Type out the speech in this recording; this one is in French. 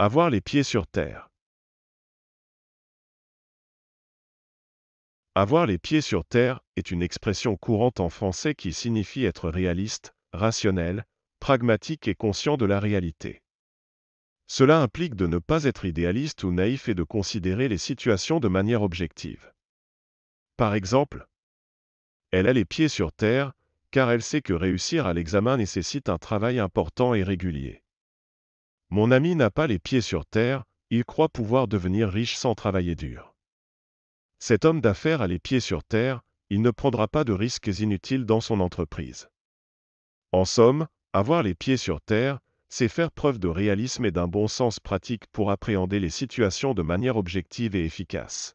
Avoir les pieds sur terre. Avoir les pieds sur terre est une expression courante en français qui signifie être réaliste, rationnel, pragmatique et conscient de la réalité. Cela implique de ne pas être idéaliste ou naïf et de considérer les situations de manière objective. Par exemple, elle a les pieds sur terre, car elle sait que réussir à l'examen nécessite un travail important et régulier. Mon ami n'a pas les pieds sur terre, il croit pouvoir devenir riche sans travailler dur. Cet homme d'affaires a les pieds sur terre, il ne prendra pas de risques inutiles dans son entreprise. En somme, avoir les pieds sur terre, c'est faire preuve de réalisme et d'un bon sens pratique pour appréhender les situations de manière objective et efficace.